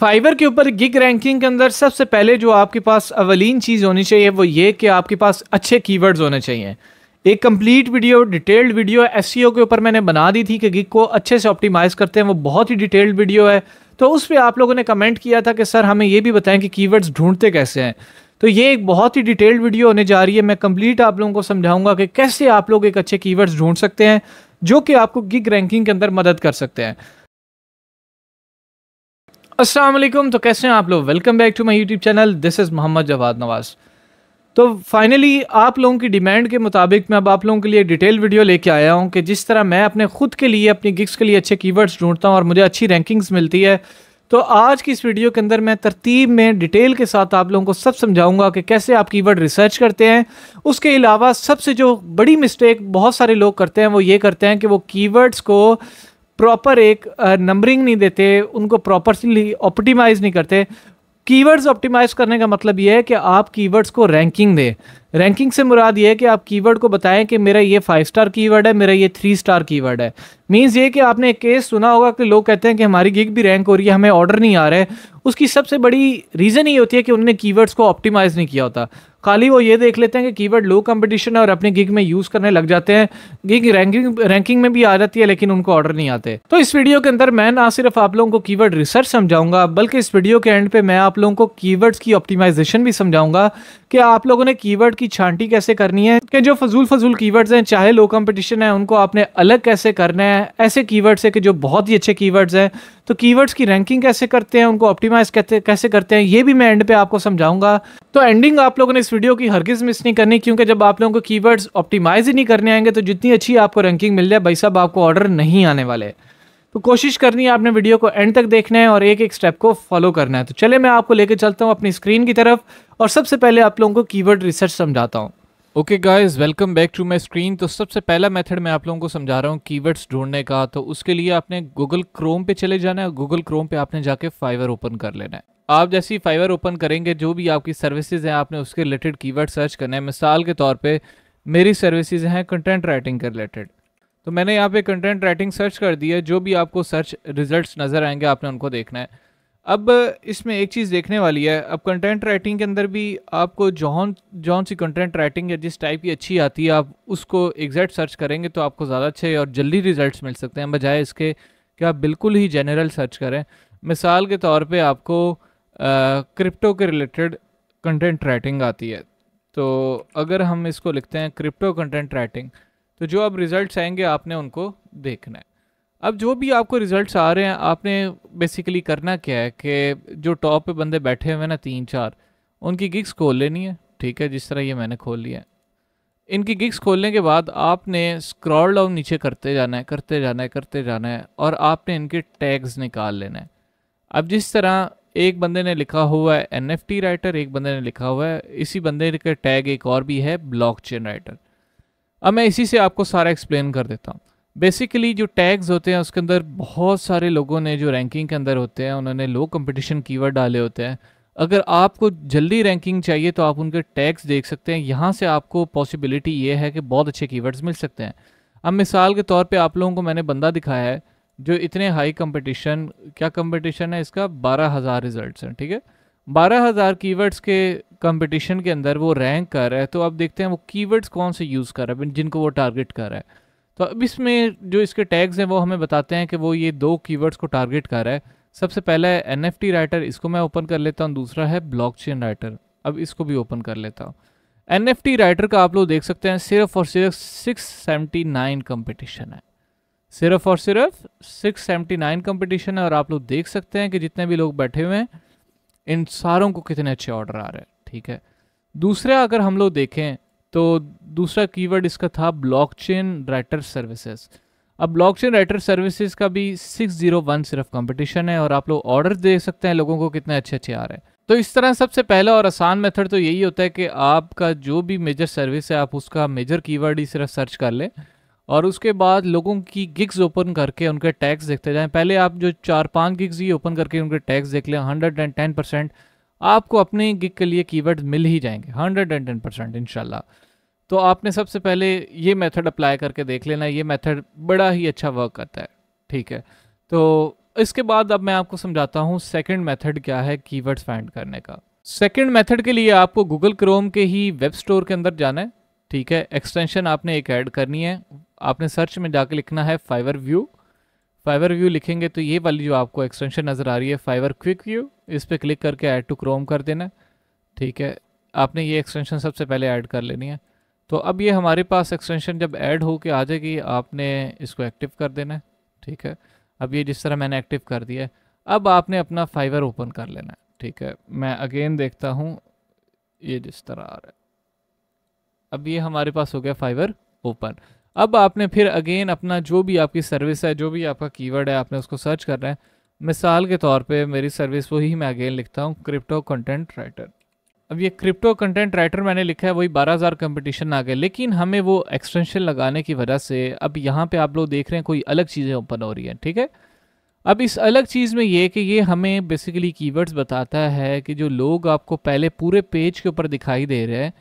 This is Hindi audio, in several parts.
फाइवर के ऊपर गिग रैंकिंग के अंदर सबसे पहले जो आपके पास अवलीन चीज़ होनी चाहिए वो ये कि आपके पास अच्छे कीवर्ड्स होने चाहिए एक complete video detailed videos के ऊपर मैंने बना दी थी कि गिग को अच्छे से ऑप्टिमाइज़ करते हैं वो बहुत ही डिटेल्ड वीडियो है तो उस पर आप लोगों ने कमेंट किया था कि सर हमें ये भी बताएं कि कीवर्ड्स ढूंढते कैसे हैं तो ये एक बहुत ही डिटेल्ड वीडियो होने जा रही है मैं कंप्लीट आप लोगों को समझाऊंगा कि कैसे आप लोग एक अच्छे कीवर्ड्स ढूंढ सकते हैं जो कि आपको गिग रैंकिंग के अंदर मदद कर सकते हैं असलम तो कैसे हैं आप लोग welcome back to my YouTube channel this is Mohammad Jawad Nawaz तो फाइनली आप लोगों की डिमांड के मुताबिक मैं अब आप लोगों के लिए डिटेल वीडियो लेके आया हूं कि जिस तरह मैं अपने खुद के लिए अपनी गिग्स के लिए अच्छे कीवर्ड्स ढूंढता हूं और मुझे अच्छी रैंकिंग्स मिलती है तो आज की इस वीडियो के अंदर मैं तरतीब में डिटेल के साथ आप लोगों को सब समझाऊंगा कि कैसे आप कीवर्ड रिसर्च करते हैं उसके अलावा सबसे जो बड़ी मिस्टेक बहुत सारे लोग करते हैं वो ये करते हैं कि वो कीवर्ड्स को प्रॉपर एक नंबरिंग uh, नहीं देते उनको प्रॉपरली ऑप्टिमाइज़ नहीं करते कीवर्ड्स ऑप्टिमाइज़ करने का मतलब ये है कि आप कीवर्ड्स को रैंकिंग दें रैंकिंग से मुराद ये है कि आप कीवर्ड को बताएं कि मेरा ये फाइव स्टार कीवर्ड है मेरा ये थ्री स्टार कीवर्ड है मींस ये कि आपने एक केस सुना होगा कि लोग कहते हैं कि हमारी गिग भी रैंक हो रही है हमें ऑर्डर नहीं आ रहा है उसकी सबसे बड़ी रीज़न ये होती है कि उनने कीवर्ड्स को ऑप्टिमाइज़ नहीं किया होता खाली वो ये देख लेते हैं कि कीवर्ड लो कंपटीशन है और अपने गिग में यूज़ करने लग जाते हैं गिग रैंकिंग रैंकिंग में भी आ जाती है लेकिन उनको ऑर्डर नहीं आते तो इस वीडियो के अंदर मैं ना सिर्फ आप लोगों को कीवर्ड रिसर्च समझाऊंगा बल्कि इस वीडियो के एंड पे मैं आप लोगों को कीवर्ड्स की ऑप्टिमाइजेशन भी समझाऊंगा कि आप लोगों ने कीवर्ड की छांटी कैसे करनी है कि जो फजूल फजूल कीवर्ड्स हैं चाहे लो कंपटीशन है उनको आपने अलग कैसे करना है ऐसे कीवर्ड्स है कि जो बहुत ही अच्छे कीवर्ड्स हैं तो कीवर्ड्स की रैंकिंग कैसे करते हैं उनको ऑप्टिमाइज कैसे करते हैं ये भी मैं एंड पे आपको समझाऊंगा तो एंडिंग आप लोगों ने इस वीडियो की हरगिज़ मिस नहीं करनी क्योंकि जब आप लोगों को कीवर्ड्स ऑप्टिमाइज ही नहीं करने आएंगे तो जितनी अच्छी आपको रैंकिंग मिल जाए भाई साहब आपको ऑर्डर नहीं आने वाले तो कोशिश करनी है आपने वीडियो को एंड तक देखना है और एक एक स्टेप को फॉलो करना है तो चले मैं आपको लेकर चलता हूँ अपनी स्क्रीन की तरफ और सबसे पहले आप लोगों को कीवर्ड रिसर्च समझाता हूँ okay guys welcome back to my screen तो सबसे पहला मेथड मैं आप लोगों को समझा रहा हूँ कीवर्ड्स ढूंढने का तो उसके लिए आपने गूगल क्रोम पे चले जाना है गूगल क्रोम पे आपने जाके फाइवर ओपन कर लेना है आप जैसी फाइवर ओपन करेंगे जो भी आपकी सर्विसेज हैं आपने उसके रिलेटेड कीवर्ड सर्च करने हैं मिसाल के तौर पे मेरी सर्विसेज हैं कंटेंट राइटिंग के रिलेटेड तो मैंने यहाँ पे कंटेंट राइटिंग सर्च कर दी है जो भी आपको सर्च रिजल्ट्स नज़र आएंगे आपने उनको देखना है अब इसमें एक चीज़ देखने वाली है अब कंटेंट राइटिंग के अंदर भी आपको जौन जौन सी कंटेंट राइटिंग या जिस टाइप की अच्छी आती है आप उसको एग्जैक्ट सर्च करेंगे तो आपको ज़्यादा अच्छे और जल्दी रिजल्ट मिल सकते हैं बजाय इसके कि आप बिल्कुल ही जनरल सर्च करें मिसाल के तौर पर आपको क्रिप्टो के रिलेटेड कंटेंट राइटिंग आती है तो अगर हम इसको लिखते हैं क्रिप्टो कंटेंट राइटिंग तो जो अब रिज़ल्ट आएंगे आपने उनको देखना है अब जो भी आपको रिज़ल्ट आ रहे हैं आपने बेसिकली करना क्या है कि जो टॉप पे बंदे बैठे हुए हैं ना तीन चार उनकी गिग्स खोल लेनी है ठीक है जिस तरह ये मैंने खोल लिया है इनकी गिग्स खोलने के बाद आपने स्क्रॉल डाउन नीचे करते जाना है करते जाना है करते जाना है और आपने इनके टैग्स निकाल लेना है अब जिस तरह एक बंदे ने लिखा हुआ है एन राइटर एक बंदे ने लिखा हुआ है इसी बंदे का टैग एक और भी है चेन राइटर अब मैं इसी से आपको सारा एक्सप्लेन कर देता हूँ बेसिकली जो टैग्स होते हैं उसके अंदर बहुत सारे लोगों ने जो रैंकिंग के अंदर होते हैं उन्होंने लो कंपटीशन कीवर्ड डाले होते हैं अगर आपको जल्दी रैंकिंग चाहिए तो आप उनके टैग्स देख सकते हैं यहाँ से आपको पॉसिबिलिटी ये है कि बहुत अच्छे कीवर्ड्स मिल सकते हैं अब मिसाल के तौर पे आप लोगों को मैंने बंदा दिखाया है जो इतने हाई कंपटीशन क्या कंपटीशन है इसका बारह हज़ार रिजल्ट हैं ठीक है बारह हज़ार कीवर्ड्स के कंपटीशन के अंदर वो रैंक कर रहा है तो अब देखते हैं वो कीवर्ड्स कौन से यूज़ कर रहा है जिनको वो टारगेट कर रहा है तो अब इसमें जो इसके टैग्स हैं वो हमें बताते हैं कि वो ये दो कीवर्ड्स को टारगेट कर रहा है सबसे पहला है एन राइटर इसको मैं ओपन कर लेता हूँ दूसरा है ब्लॉक राइटर अब इसको भी ओपन कर लेता हूँ एन राइटर का आप लोग देख सकते हैं सिर्फ और सिर्फ सिक्स सेवेंटी नाइन है सिर्फ और सिर्फ 679 कंपटीशन है और आप लोग देख सकते हैं कि जितने भी लोग बैठे हुए हैं इन सारों को कितने अच्छे ऑर्डर आ रहे हैं ठीक है दूसरा अगर हम लोग देखें तो दूसरा कीवर्ड इसका था ब्लॉकचेन राइटर सर्विसेज अब ब्लॉकचेन राइटर सर्विसेज का भी 601 सिर्फ कंपटीशन है और आप लोग ऑर्डर दे सकते हैं लोगों को कितने अच्छे अच्छे आ रहे हैं तो इस तरह सबसे पहला और आसान मेथड तो यही होता है कि आपका जो भी मेजर सर्विस है आप उसका मेजर कीवर्ड ही सिर्फ सर्च कर लें और उसके बाद लोगों की गिग्स ओपन करके उनके टैक्स देखते जाएं पहले आप जो चार पांच गिग्स ही ओपन करके उनके टैक्स देख लें हंड्रेड एंड टेन परसेंट आपको अपने गिग के लिए कीवर्ड मिल ही जाएंगे हंड्रेड एंड टेन परसेंट इनशाला तो आपने सबसे पहले ये मेथड अप्लाई करके देख लेना ये मेथड बड़ा ही अच्छा वर्क करता है ठीक है तो इसके बाद अब मैं आपको समझाता हूँ सेकेंड मैथड क्या है कीवर्ड्स फाइंड करने का सेकेंड मेथड के लिए आपको गूगल क्रोम के ही वेब स्टोर के अंदर जाना है ठीक है एक्सटेंशन आपने एक ऐड करनी है आपने सर्च में जाके लिखना है फाइवर व्यू फाइवर व्यू लिखेंगे तो ये वाली जो आपको एक्सटेंशन नज़र आ रही है फाइवर क्विक व्यू इस पर क्लिक करके ऐड टू क्रोम कर देना ठीक है आपने ये एक्सटेंशन सबसे पहले ऐड कर लेनी है तो अब ये हमारे पास एक्सटेंशन जब ऐड के आ जाएगी आपने इसको एक्टिव कर देना है ठीक है अब ये जिस तरह मैंने एक्टिव कर दिया है अब आपने अपना फाइवर ओपन कर लेना है ठीक है मैं अगेन देखता हूँ ये जिस तरह आ रहा है अब ये हमारे पास हो गया फाइवर ओपन अब आपने फिर अगेन अपना जो भी आपकी सर्विस है जो भी आपका कीवर्ड है आपने उसको सर्च कर रहे हैं मिसाल के तौर पे मेरी सर्विस वही मैं अगेन लिखता हूँ क्रिप्टो कंटेंट राइटर अब ये क्रिप्टो कंटेंट राइटर मैंने लिखा है वही 12000 कम्पटिशन आ गए लेकिन हमें वो एक्सटेंशन लगाने की वजह से अब यहाँ पे आप लोग देख रहे हैं कोई अलग चीज़ें ओपन हो रही हैं ठीक है अब इस अलग चीज़ में ये कि ये हमें बेसिकली कीवर्ड्स बताता है कि जो लोग आपको पहले पूरे पेज के ऊपर दिखाई दे रहे हैं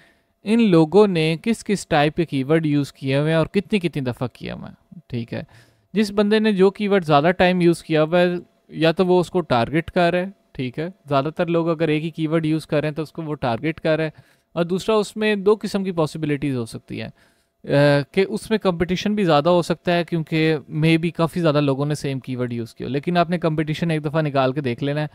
इन लोगों ने किस किस टाइप के कीवर्ड यूज़ किए हुए हैं और कितनी कितनी दफ़ा किया हुआ है ठीक है जिस बंदे ने जो कीवर्ड ज़्यादा टाइम यूज़ किया हुआ है या तो वो उसको टारगेट कर रहा है ठीक है ज़्यादातर लोग अगर एक ही कीवर्ड यूज़ कर रहे हैं तो उसको वो टारगेट कर रहा है और दूसरा उसमें दो किस्म की पॉसिबिलिटीज़ हो सकती है कि उसमें कंपटीशन भी ज़्यादा हो सकता है क्योंकि मे भी काफ़ी ज़्यादा लोगों ने सेम कीवर्ड यूज़ किया लेकिन आपने कंपटीशन एक दफ़ा निकाल के देख लेना है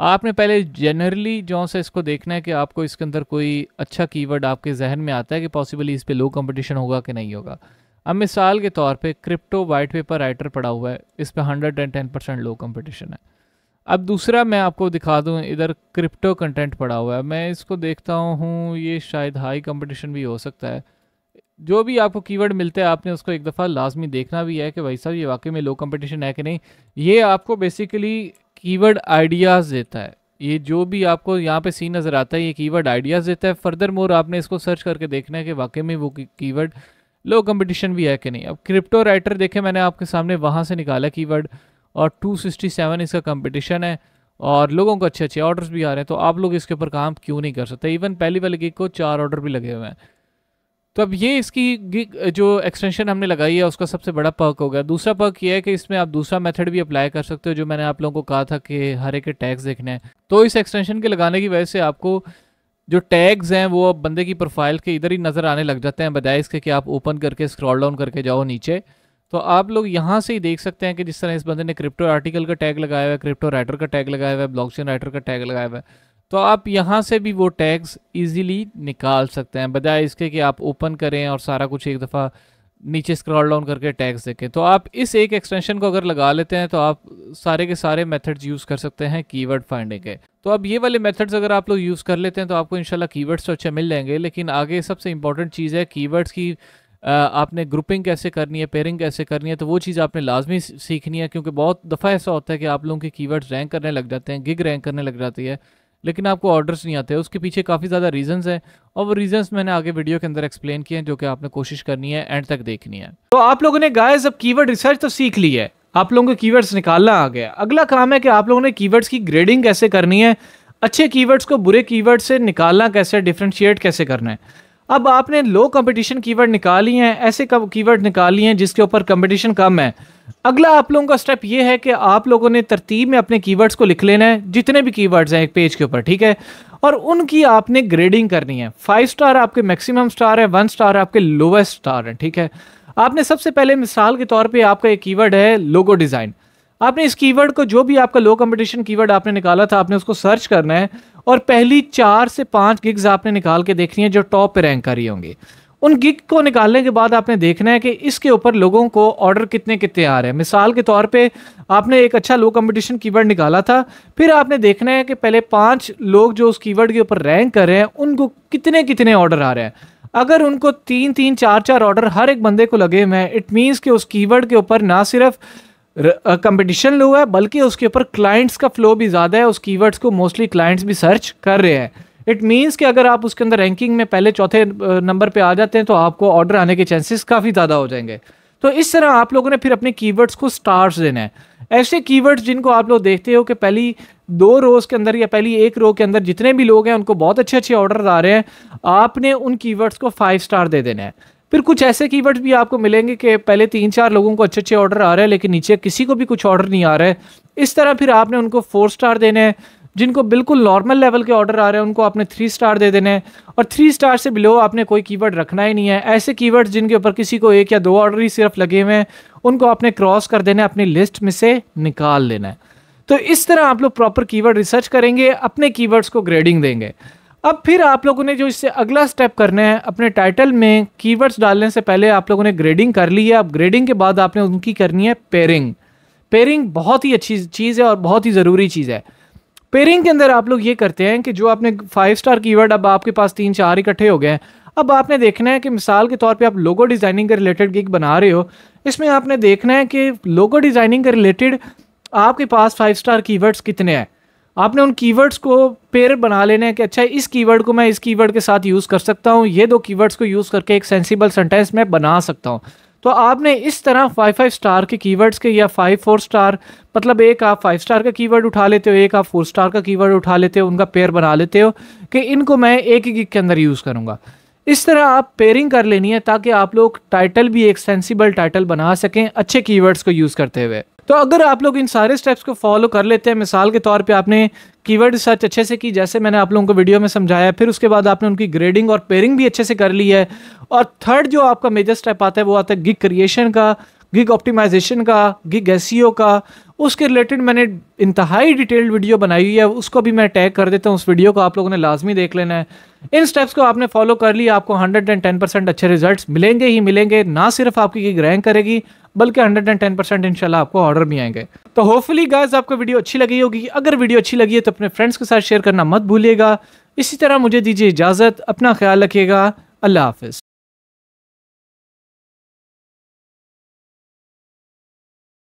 आपने पहले जनरली जो से इसको देखना है कि आपको इसके अंदर कोई अच्छा कीवर्ड आपके जहन में आता है कि पॉसिबली इस पर लो कंपटीशन होगा कि नहीं होगा अब मिसाल के तौर पे क्रिप्टो वाइट पेपर राइटर पड़ा हुआ है इस पर hundred and ten percent low competition है अब दूसरा मैं आपको दिखा दूँ इधर क्रिप्टो कंटेंट पड़ा हुआ है मैं इसको देखता हूँ ये शायद हाई कम्पटिशन भी हो सकता है जो भी आपको कीवर्ड मिलते हैं आपने उसको एक दफ़ा लाजमी देखना भी है कि भाई साहब ये वाकई में लो कंपटीशन है कि नहीं ये आपको बेसिकली कीवर्ड आइडियाज़ देता है ये जो भी आपको यहाँ पे सी नज़र आता है ये कीवर्ड आइडियाज़ देता है फर्दर मोर आपने इसको सर्च करके देखना है कि वाकई में वो कीवर्ड लो कंपटीशन भी है कि नहीं अब क्रिप्टो राइटर देखे मैंने आपके सामने वहाँ से निकाला कीवर्ड और 267 इसका कंपटीशन है और लोगों को अच्छे अच्छे ऑर्डर्स भी आ रहे हैं तो आप लोग इसके ऊपर काम क्यों नहीं कर सकते इवन पहली वाले गीक को चार ऑर्डर भी लगे हुए हैं तो अब ये इसकी जो एक्सटेंशन हमने लगाई है उसका सबसे बड़ा पर्क हो गया दूसरा पर्क ये है कि इसमें आप दूसरा मेथड भी अप्लाई कर सकते हो जो मैंने आप लोगों को कहा था कि हर एक टैग्स देखने हैं तो इस एक्सटेंशन के लगाने की वजह से आपको जो टैग्स हैं वो अब बंदे की प्रोफाइल के इधर ही नज़र आने लग जाते हैं बजाय इसके कि आप ओपन करके स्क्रॉल डाउन करके जाओ नीचे तो आप लोग यहाँ से ही देख सकते हैं कि जिस तरह इस बंदे ने क्रिप्टो आर्टिकल का टैग लगाया हुआ है क्रिप्टो राइटर का टैग लगाया हुआ है ब्लॉकचेन राइटर का टैग लगाया हुआ है तो आप यहाँ से भी वो टैग्स इजीली निकाल सकते हैं बजाय इसके कि आप ओपन करें और सारा कुछ एक दफ़ा नीचे स्क्रॉल डाउन करके टैग्स देखें तो आप इस एक एक्सटेंशन को अगर लगा लेते हैं तो आप सारे के सारे मेथड्स यूज़ कर सकते हैं कीवर्ड फाइंडिंग के तो अब ये वाले मेथड्स अगर आप लोग यूज़ कर लेते हैं तो आपको इंशाल्लाह कीवर्ड्स तो अच्छे मिल जाएंगे लेकिन आगे सबसे इंपॉर्टेंट चीज़ है कीवर्ड्स की आपने ग्रुपिंग कैसे करनी है पेयरिंग कैसे करनी है तो वो चीज़ आपने लाजमी सीखनी है क्योंकि बहुत दफ़ा ऐसा होता है कि आप लोगों के कीवर्ड्स रैंक करने लग जाते हैं गिग रैंक करने लग जाती है लेकिन आपको ऑर्डर्स नहीं आते उसके पीछे काफ़ी ज़्यादा रीजंस हैं और वो रीजंस मैंने आगे वीडियो के अंदर एक्सप्लेन किए हैं जो कि आपने कोशिश करनी है एंड तक देखनी है तो आप लोगों ने गाय अब कीवर्ड रिसर्च तो सीख ली है आप लोगों को कीवर्ड्स निकालना आ गया अगला काम है कि आप लोगों ने कीवर्ड्स की ग्रेडिंग कैसे करनी है अच्छे कीवर्ड्स को बुरे कीवर्ड से निकालना कैसे डिफ्रेंशिएट कैसे करना है अब आपने लो कंपटीशन कीवर्ड निकाली हैं ऐसे कीवर्ड निकाली हैं जिसके ऊपर कंपटीशन कम है अगला आप लोगों का स्टेप ये है कि आप लोगों ने तरतीब में अपने कीवर्ड्स को लिख लेना है जितने भी कीवर्ड्स हैं एक पेज के ऊपर ठीक है और उनकी आपने ग्रेडिंग करनी है फाइव स्टार आपके मैक्सिमम स्टार है वन स्टार आपके लोवेस्ट स्टार हैं ठीक है आपने सबसे पहले मिसाल के तौर पे आपका एक कीवर्ड है लोगो डिज़ाइन आपने इस कीवर्ड को जो भी आपका लो कंपटीशन कीवर्ड आपने निकाला था आपने उसको सर्च करना है और पहली चार से पाँच गिग्स आपने निकाल के देखनी है जो टॉप पे रैंक कर रही होंगी उन गिग को निकालने के बाद आपने देखना है कि इसके ऊपर लोगों को ऑर्डर कितने कितने आ रहे हैं मिसाल के तौर पे आपने एक अच्छा लो कंपटीशन कीवर्ड निकाला था फिर आपने देखना है कि पहले पांच लोग जो उस कीवर्ड के ऊपर रैंक कर रहे हैं उनको कितने कितने ऑर्डर आ रहे हैं अगर उनको तीन तीन चार चार ऑर्डर हर एक बंदे को लगे हुए हैं इट मीन्स कि उस कीवर्ड के ऊपर ना सिर्फ कंपटीशन लो है बल्कि उसके ऊपर क्लाइंट्स का फ्लो भी ज़्यादा है उस कीवर्ड्स को मोस्टली क्लाइंट्स भी सर्च कर रहे हैं इट मीन्स कि अगर आप उसके अंदर रैंकिंग में पहले चौथे नंबर पे आ जाते हैं तो आपको ऑर्डर आने के चांसेस काफ़ी ज़्यादा हो जाएंगे तो इस तरह आप लोगों ने फिर अपने कीवर्ड्स को स्टार्स देना है ऐसे कीवर्ड्स जिनको आप लोग देखते हो कि पहली दो रोज़ के अंदर या पहली एक रो के अंदर जितने भी लोग हैं उनको बहुत अच्छे अच्छे ऑर्डर आ रहे हैं आपने उन कीवर्ड्स को फाइव स्टार दे देना है फिर कुछ ऐसे कीवर्ड्स भी आपको मिलेंगे कि पहले तीन चार लोगों को अच्छे अच्छे ऑर्डर आ रहे हैं लेकिन नीचे किसी को भी कुछ ऑर्डर नहीं आ रहा है इस तरह फिर आपने उनको फोर स्टार देने हैं जिनको बिल्कुल नॉर्मल लेवल के ऑर्डर आ रहे हैं उनको आपने थ्री स्टार दे देने हैं और थ्री स्टार से बिलो आपने कोई कीवर्ड रखना ही नहीं है ऐसे कीवर्ड्स जिनके ऊपर किसी को एक या दो ऑर्डर ही सिर्फ लगे हुए हैं उनको आपने क्रॉस कर देना है अपनी लिस्ट में से निकाल लेना है तो इस तरह आप लोग प्रॉपर कीवर्ड रिसर्च करेंगे अपने कीवर्ड्स को ग्रेडिंग देंगे अब फिर आप लोगों ने जो इससे अगला स्टेप करना है अपने टाइटल में कीवर्ड्स डालने से पहले आप लोगों ने ग्रेडिंग कर ली है अब ग्रेडिंग के बाद आपने उनकी करनी है पेयरिंग पेयरिंग बहुत ही अच्छी चीज़ है और बहुत ही ज़रूरी चीज़ है पेयरिंग के अंदर आप लोग ये करते हैं कि जो आपने फाइव स्टार कीवर्ड अब आपके पास तीन चार इकट्ठे हो गए हैं अब आपने देखना है कि मिसाल के तौर पे आप लोगो डिज़ाइनिंग के रिलेटेड गिग बना रहे हो इसमें आपने देखना है कि लोगो डिज़ाइनिंग के रिलेटेड आपके पास फाइव स्टार कीवर्ड्स कितने हैं आपने उन कीवर्ड्स को पेयर बना लेने हैं कि अच्छा इस कीवर्ड को मैं इस कीवर्ड के साथ यूज़ कर सकता हूँ ये दो कीवर्ड्स को यूज़ करके एक सेंसिबल सेंटेंस मैं बना सकता हूँ तो आपने इस तरह फाइव फाइव स्टार के कीवर्ड्स के या फाइव फोर स्टार मतलब एक आप फाइव स्टार का कीवर्ड उठा लेते हो एक आप फोर स्टार का कीवर्ड उठा लेते हो उनका पेयर बना लेते हो कि इनको मैं एक ही के अंदर यूज़ करूँगा इस तरह आप पेयरिंग कर लेनी है ताकि आप लोग टाइटल भी एक सेंसिबल टाइटल बना सकें अच्छे कीवर्ड्स को यूज़ करते हुए तो अगर आप लोग इन सारे स्टेप्स को फॉलो कर लेते हैं मिसाल के तौर पे आपने कीवर्ड सर्च अच्छे से की जैसे मैंने आप लोगों को वीडियो में समझाया फिर उसके बाद आपने उनकी ग्रेडिंग और पेयरिंग भी अच्छे से कर ली है और थर्ड जो आपका मेजर स्टेप आता है वो आता है गिग क्रिएशन का गिग ऑप्टिमाइजेशन का गिग एस e का उसके रिलेटेड मैंने इंतहाई डिटेल्ड वीडियो बनाई हुई है उसको भी मैं टैग कर देता हूँ उस वीडियो को आप लोगों ने लाजमी देख लेना है इन स्टेप्स को आपने फॉलो कर लिया आपको 110 परसेंट अच्छे रिजल्ट्स मिलेंगे ही मिलेंगे ना सिर्फ आपकी गिग रैंक करेगी बल्कि 110 परसेंट इनशाला आपको ऑर्डर भी आएंगे तो होपफुली गाइज आपको वीडियो अच्छी लगी होगी अगर वीडियो अच्छी लगी है तो अपने फ्रेंड्स के साथ शेयर करना मत भूलिएगा इसी तरह मुझे दीजिए इजाज़त अपना ख्याल रखिएगा अल्लाह हाफिज़